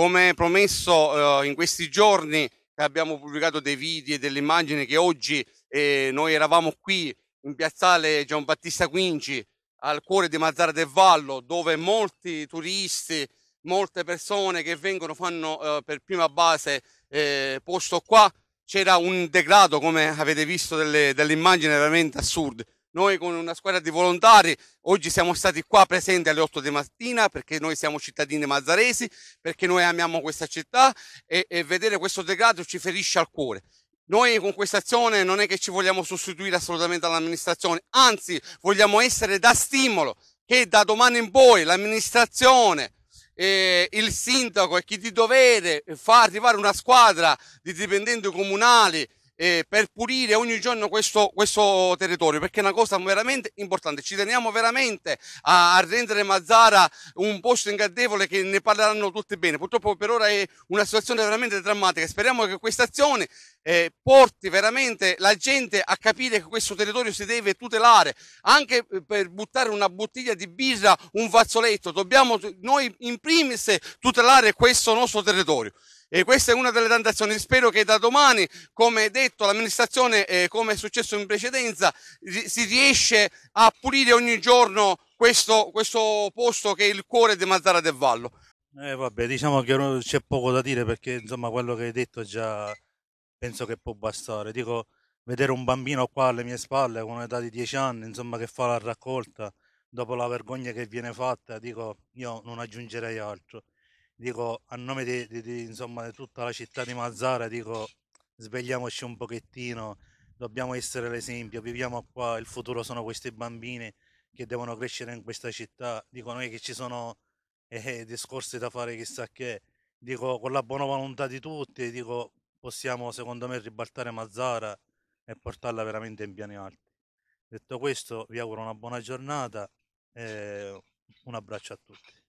Come promesso eh, in questi giorni abbiamo pubblicato dei video e delle immagini che oggi eh, noi eravamo qui in piazzale Gian Battista Quinci al cuore di Mazzara del Vallo dove molti turisti, molte persone che vengono fanno eh, per prima base eh, posto qua c'era un degrado come avete visto delle, delle immagini veramente assurde noi con una squadra di volontari oggi siamo stati qua presenti alle 8 di mattina perché noi siamo cittadini mazzaresi, perché noi amiamo questa città e, e vedere questo degrado ci ferisce al cuore. Noi con questa azione non è che ci vogliamo sostituire assolutamente all'amministrazione, anzi vogliamo essere da stimolo che da domani in poi l'amministrazione, eh, il sindaco e chi di dovere fa arrivare una squadra di dipendenti comunali eh, per pulire ogni giorno questo, questo, territorio, perché è una cosa veramente importante. Ci teniamo veramente a, a rendere Mazzara un posto incantevole che ne parleranno tutti bene. Purtroppo per ora è una situazione veramente drammatica. Speriamo che questa azione eh, porti veramente la gente a capire che questo territorio si deve tutelare anche per buttare una bottiglia di birra, un fazzoletto. Dobbiamo noi in primis tutelare questo nostro territorio. E questa è una delle tante azioni. Spero che da domani, come detto, l'amministrazione, eh, come è successo in precedenza, si riesce a pulire ogni giorno questo, questo posto che è il cuore di Mazzara del Vallo. Eh, vabbè, diciamo che c'è poco da dire perché insomma quello che hai detto già penso che può bastare. Dico, vedere un bambino qua alle mie spalle con un'età di 10 anni, insomma, che fa la raccolta, dopo la vergogna che viene fatta, dico, io non aggiungerei altro dico a nome di, di, di, insomma, di tutta la città di Mazzara, dico svegliamoci un pochettino, dobbiamo essere l'esempio, viviamo qua, il futuro sono questi bambini che devono crescere in questa città, dico noi che ci sono eh, discorsi da fare chissà che, dico con la buona volontà di tutti, dico possiamo secondo me ribaltare Mazzara e portarla veramente in piani alti. Detto questo vi auguro una buona giornata e eh, un abbraccio a tutti.